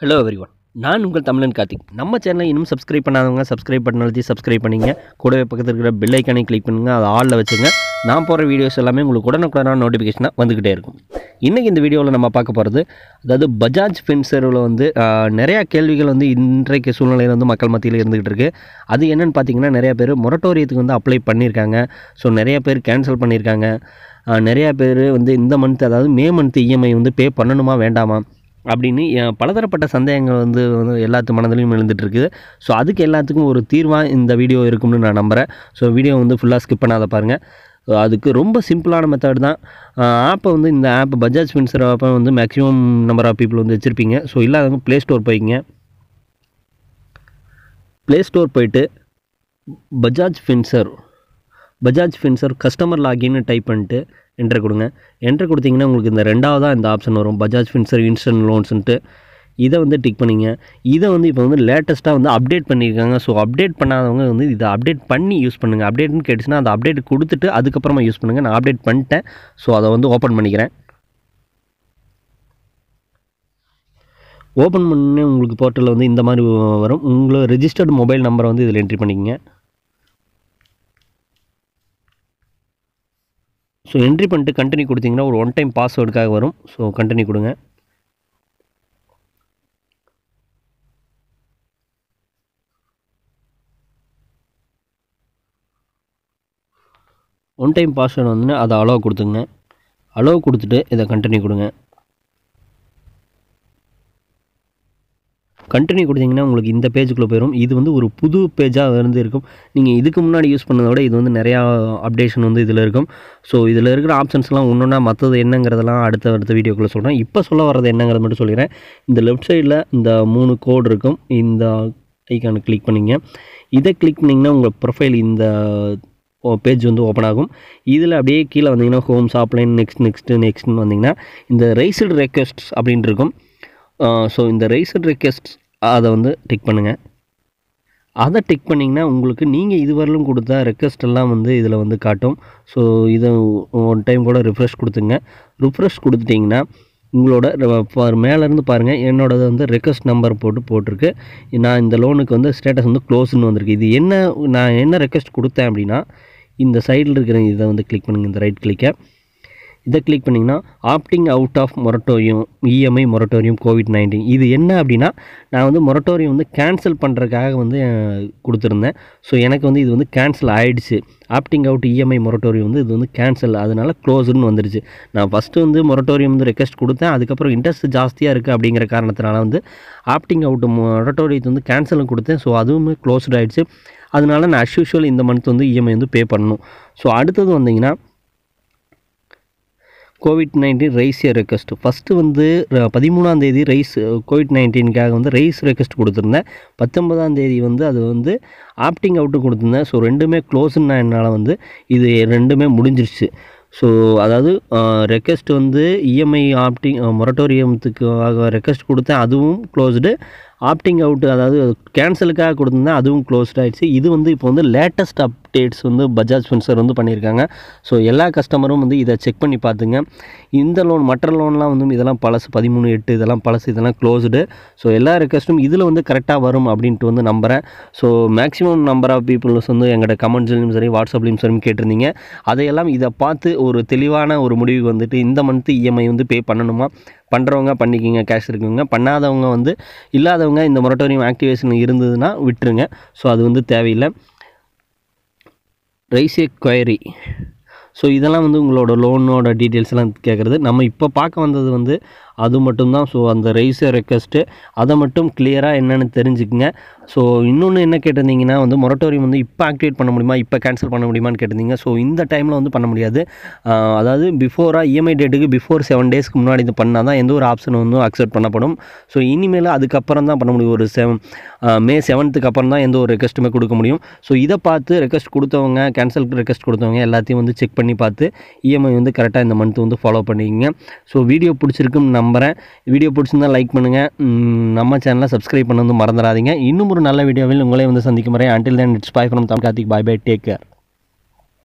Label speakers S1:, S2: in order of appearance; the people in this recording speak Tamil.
S1: ஹலோ எவ்ரிவன் நான் உங்கள் தமிழன் கார்த்திக் நம்ம சேனலை இன்னும் சப்ஸ்கிரைப் பண்ணாதவங்க சப்ஸ்கிரைப் பண்ணாலும் சப்ஸ்கிரைப் பண்ணிங்க கூடவே பக்கத்தில் இருக்கிற பெல் கிளிக் பண்ணுங்கள் அதை ஆளில் வச்சுங்க நான் போகிற வீடியோஸ் எல்லாமே உங்களுக்கு உடனுக்குடனான நோட்டிஃபிகேஷனாக வந்துக்கிட்டே இருக்கும் இன்றைக்கி இந்த வீடியோவில் நம்ம பார்க்க போகிறது அதாவது பஜாஜ் ஃபின்சர்வில் வந்து நிறையா கேள்விகள் வந்து இன்றைக்கு சூழ்நிலையில் வந்து மக்கள் மத்தியில் இருந்துகிட்டு இருக்குது அது என்னென்னு பார்த்தீங்கன்னா நிறையா பேர் மொரட்டோரியத்துக்கு வந்து அப்ளை பண்ணியிருக்காங்க ஸோ நிறையா பேர் கேன்சல் பண்ணியிருக்காங்க நிறையா பேர் வந்து இந்த மந்த் அதாவது மே மந்த் இஎம்ஐ வந்து பே பண்ணணுமா வேண்டாமா அப்படின்னு பலதரப்பட்ட சந்தேகங்கள் வந்து எல்லாத்து மனதிலையும் எழுந்துட்டு இருக்குது ஸோ அதுக்கு எல்லாத்துக்கும் ஒரு தீர்வாக இந்த வீடியோ இருக்கும்னு நான் நம்புகிறேன் ஸோ வீடியோ வந்து ஃபுல்லாக ஸ்கிப் பண்ணாத பாருங்கள் அதுக்கு ரொம்ப சிம்பிளான மெத்தட் தான் ஆப்பை வந்து இந்த ஆப் பஜாஜ் ஃபின்சர் ஆப்பை வந்து மேக்ஸிமம் நம்பர் ஆஃப் பீப்புள் வந்து வச்சுருப்பீங்க ஸோ இல்லாதவங்க ப்ளே ஸ்டோர் போய்ங்க ப்ளே ஸ்டோர் போயிட்டு பஜாஜ் ஃபின்சர் பஜாஜ் ஃபின்சர் கஸ்டமர் லாகின்னு டைப் பண்ணிட்டு என்ட்ரு கொடுங்க என்ட்ரு கொடுத்தீங்கன்னா உங்களுக்கு இந்த ரெண்டாவதாக இந்த ஆப்ஷன் வரும் பஜாஜ் ஃபின்சர் இன்ஸ்டன்ட் லோன்ஸ்ன்ட்டு இதை வந்து டிக் பண்ணிங்க இதை வந்து இப்போ வந்து லேட்டஸ்ட்டாக வந்து அப்டேட் பண்ணியிருக்காங்க ஸோ அப்டேட் பண்ணாதவங்க வந்து இதை அப்டேட் பண்ணி யூஸ் பண்ணுங்கள் அப்டேட்னு கேட்டுச்சுன்னா அதை அப்டேட் கொடுத்துட்டு அதுக்கப்புறமா யூஸ் பண்ணுங்கள் நான் அப்டேட் பண்ணிட்டேன் ஸோ அதை வந்து ஓப்பன் பண்ணிக்கிறேன் ஓப்பன் பண்ணி உங்களுக்கு போர்ட்டலில் வந்து இந்த மாதிரி வரும் உங்களை ரிஜிஸ்டர்டு மொபைல் நம்பரை வந்து இதில் என்ட்ரி பண்ணிக்கங்க ஸோ என்ட்ரி பண்ணிட்டு கண்டினியூ கொடுத்தீங்கன்னா ஒரு ஒன் டைம் பாஸ்வேர்டுக்காக வரும் ஸோ கண்டினியூ கொடுங்க ஒன் டைம் பாஸ்வேர்டு வந்துன்னா அதை அலோவ் கொடுத்துங்க அலோவ் கொடுத்துட்டு இதை கண்டினியூ கொடுங்க கண்டினியூ கொடுத்தீங்கன்னா உங்களுக்கு இந்த பேஜுக்குள்ளே போயிடும் இது வந்து ஒரு புது பேஜாக இருந்து இருக்கும் நீங்கள் இதுக்கு முன்னாடி யூஸ் பண்ணதை விட இது வந்து நிறையா அப்டேஷன் வந்து இதில் இருக்கும் ஸோ இதில் இருக்கிற ஆப்ஷன்ஸ்லாம் ஒன்றுனா மற்றது என்னங்கிறதெல்லாம் அடுத்த அடுத்த வீடியோக்குள்ளே சொல்கிறேன் இப்போ சொல்ல வரது என்னங்கிறது மட்டும் சொல்லிடுறேன் இந்த லெஃப்ட் சைடில் இந்த மூணு கோடு இருக்கும் இந்த ஐக்கானை கிளிக் பண்ணிங்க இதை கிளிக் பண்ணிங்கன்னா உங்கள் ப்ரொஃபைல் இந்த பேஜ் வந்து ஓப்பன் ஆகும் இதில் அப்படியே கீழே வந்தீங்கன்னா ஹோம் சாப்லைன் நெக்ஸ்ட் நெக்ஸ்ட்டு நெக்ஸ்ட்னு வந்தீங்கன்னா இந்த ரைசல்டு ரெக்வெஸ்ட்ஸ் அப்படின்ட்டு இருக்கும் ஸோ இந்த ரைசல்டு ரெக்வஸ்ட் அதை வந்து டிக் பண்ணுங்கள் அதை டிக் பண்ணிங்கன்னா உங்களுக்கு நீங்கள் இதுவரையிலும் கொடுத்தா ரெக்வஸ்ட் எல்லாம் வந்து இதில் வந்து காட்டும் ஸோ இதை ஒன் டைம் கூட ரிஃப்ரெஷ் கொடுத்துங்க ரிஃப்ரெஷ் கொடுத்துட்டிங்கன்னா உங்களோட மேலேருந்து பாருங்கள் என்னோடது வந்து ரெக்வஸ்ட் நம்பர் போட்டு போட்டிருக்கு நான் இந்த லோனுக்கு வந்து ஸ்டேட்டஸ் வந்து க்ளோஸ்ன்னு வந்திருக்கு இது என்ன நான் என்ன ரெக்வஸ்ட் கொடுத்தேன் அப்படின்னா இந்த சைடில் இருக்கிற இதை வந்து கிளிக் பண்ணுங்கள் இந்த ரைட் கிளிக்கை இதை கிளிக் பண்ணிங்கன்னா opting out of moratorium EMI moratorium COVID nineteen இது என்ன அப்படின்னா நான் வந்து மொரட்டோரியம் வந்து கேன்சல் பண்ணுறதுக்காக வந்து கொடுத்துருந்தேன் ஸோ எனக்கு வந்து இது வந்து கேன்சல் ஆகிடுச்சு ஆப்டிங் அவுட் இஎம்ஐ மொரட்டோரியம் வந்து இது வந்து கேன்சல் அதனால் க்ளோஸ்னு வந்துருச்சு நான் ஃபஸ்ட்டு வந்து மொரட்டோரியம் வந்து ரெக்வஸ்ட் கொடுத்தேன் அதுக்கப்புறம் இன்ட்ரெஸ்ட் ஜாஸ்தியாக இருக்குது அப்படிங்கிற காரணத்தினால வந்து ஆப்டிங் அவுட் மொரட்டோரியத்தை வந்து கேன்சலும் கொடுத்தேன் ஸோ அதுவுமே க்ளோஸ்டு ஆகிடுச்சு அதனால் நான் அஸ்யூஷுவல் இந்த மந்த் வந்து இஎம்ஐ e வந்து பே பண்ணணும் ஸோ அடுத்தது வந்தீங்கன்னா COVID nineteen raise your request first வந்து பதிமூணாம் தேதி ரைஸ் கோவிட் நைன்டீனுக்காக வந்து ரைஸ் ரெக்வஸ்ட் கொடுத்துருந்தேன் பத்தொன்பதாம் தேதி வந்து அது வந்து ஆப்டிங் அவுட்டு கொடுத்துருந்தேன் ஸோ ரெண்டுமே க்ளோஸ்ன்னா என்னால் வந்து இது ரெண்டுமே முடிஞ்சிருச்சு ஸோ அதாவது ரெக்வஸ்ட் வந்து இஎம்ஐ ஆப்டிங் மொரட்டோரியத்துக்காக ரெக்வஸ்ட் கொடுத்தேன் அதுவும் க்ளோஸ்டு ஆப்டிங் அவுட் அதாவது கேன்சலுக்காக கொடுத்துருந்தா அதுவும் க்ளோஸ்ட் ஆகிடுச்சு இது வந்து இப்போ வந்து லேட்டஸ்ட் அப்டேட்ஸ் வந்து பஜாஜ் ஃபின்சர் வந்து பண்ணியிருக்காங்க ஸோ எல்லா கஸ்டமரும் வந்து இதை செக் பண்ணி பார்த்துங்க இந்த லோன் மற்ற லோன்லாம் வந்து இதெல்லாம் பழசு பதிமூணு எட்டு இதெல்லாம் பழசு இதெல்லாம் க்ளோஸ்டு ஸோ எல்லா ரெக்வஸ்ட்டும் இதில் வந்து கரெக்டாக வரும் அப்படின்ட்டு வந்து நம்புகிறேன் so maximum number of peoples வந்து எங்களோட கமெண்ட்ஸ்லையும் சரி வாட்ஸ்அப்லையும் சரி கேட்டிருந்தீங்க அதையெல்லாம் இதை பார்த்து ஒரு தெளிவான ஒரு முடிவுக்கு வந்துட்டு இந்த மந்த்து இஎம்ஐ e வந்து பே பண்ணணுமா பண்ணுறவங்க பண்ணிக்கிங்க கேஷ் இருக்குங்க பண்ணாதவங்க வந்து இல்லாதவங்க இந்த மொரட்டோரியம் ஆக்டிவேஷன் இருந்ததுன்னா விட்டுருங்க ஸோ அது வந்து தேவையில்லை ரைஸ் ஏ குயரி ஸோ இதெல்லாம் வந்து உங்களோட லோனோட டீட்டெயில்ஸ்லாம் கேட்குறது நம்ம இப்போ பார்க்க வந்தது வந்து அது மட்டும்தான் ஸோ அந்த ரைஸர் ரெக்வஸ்ட்டு அதை மட்டும் கிளியராக என்னென்னு தெரிஞ்சுக்கங்க ஸோ இன்னொன்று என்ன கேட்டிருந்தீங்கன்னா வந்து மொரட்டோரியம் வந்து இப்போ ஆக்டிவேட் பண்ண முடியுமா இப்போ கேன்சல் பண்ண முடியுமான்னு கேட்டிருந்தீங்க ஸோ இந்த டைமில் வந்து பண்ண முடியாது அதாவது பிஃபோராக இஎம்ஐ டேட்டுக்கு பிஃபோர் செவன் டேஸ்க்கு முன்னாடி இது பண்ணால் தான் எந்த ஒரு ஆப்ஷன் வந்து அக்செப்ட் பண்ணப்படும் ஸோ இனிமேல் அதுக்கப்புறம் தான் பண்ண முடியும் ஒரு செவன் மே செவன்த்துக்கு அப்புறம் தான் எந்த ஒரு ரெக்வஸ்ட்டுமே கொடுக்க முடியும் ஸோ இதை பார்த்து ரெக்வஸ்ட் கொடுத்தவங்க கேன்சல் ரெக்வஸ்ட் கொடுத்தவங்க எல்லாத்தையும் வந்து செக் பண்ணி பார்த்து இஎம்ஐ e வந்து கரெக்டாக இந்த மந்த் வந்து ஃபாலோ பண்ணிக்கங்க ஸோ வீடியோ பிடிச்சிருக்கும் நம்ம நம்புகிறேன் வீடியோ பிடிச்சிருந்தால் லைக் பண்ணுங்கள் நம்ம சேனலை சப்ஸ்கிரைப் பண்ண வந்து மறந்துடாதீங்க இன்னும் ஒரு நல்ல வீடியோவில் உங்களே வந்து சந்திக்கும் முறையே until then it's bye from தம் Karthik bye bye take care